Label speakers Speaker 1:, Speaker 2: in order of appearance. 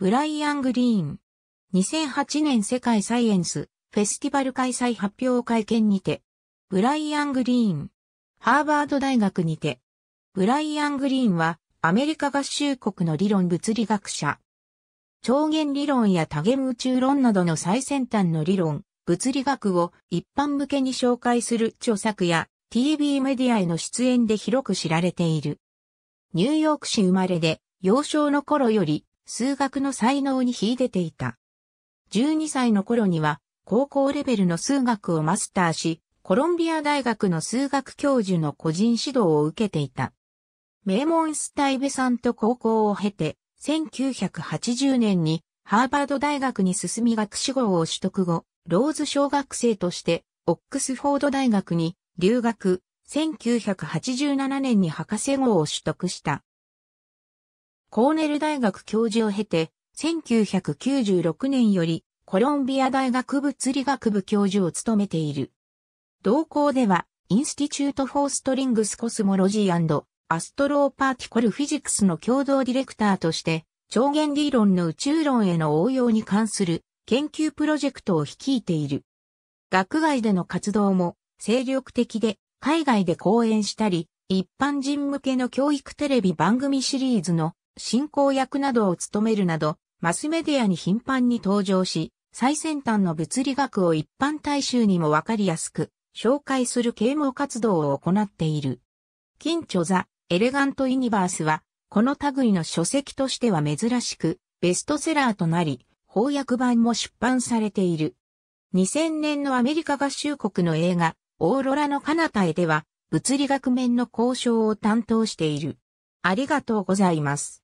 Speaker 1: ブライアン・グリーン。2008年世界サイエンスフェスティバル開催
Speaker 2: 発表会見にて、ブライアン・グリーン。ハーバード大学にて、ブライアン・グリーンはアメリカ合衆国の理論物理学者。超弦理論や多元宇宙論などの最先端の理論、物理学を一般向けに紹介する著作や TV メディアへの出演で広く知られている。ニューヨーク市生まれで幼少の頃より数学の才能に秀でていた。12歳の頃には高校レベルの数学をマスターし、コロンビア大学の数学教授の個人指導を受けていた。名門スタイベさんと高校を経て、1980年にハーバード大学に進み学士号を取得後、ローズ小学生としてオックスフォード大学に留学、1987年に博士号を取得した。コーネル大学教授を経て、1996年よりコロンビア大学物理学部教授を務めている。同校では、インスティチュート・フォー・ストリングス・コスモロジーアストローパーティコル・フィジクスの共同ディレクターとして、超弦理論の宇宙論への応用に関する研究プロジェクトを率いている。学外での活動も精力的で、海外で講演したり、一般人向けの教育テレビ番組シリーズの進行役などを務めるなど、マスメディアに頻繁に登場し、最先端の物理学を一般大衆にもわかりやすく、紹介する啓蒙活動を行っている。近著ザ・エレガント・ユニバースは、この類の書籍としては珍しく、ベストセラーとなり、翻訳版も出版されている。2000年のアメリカ合衆国の映画、オーロラの彼方へでは、物理学面の交渉を担
Speaker 1: 当している。ありがとうございます。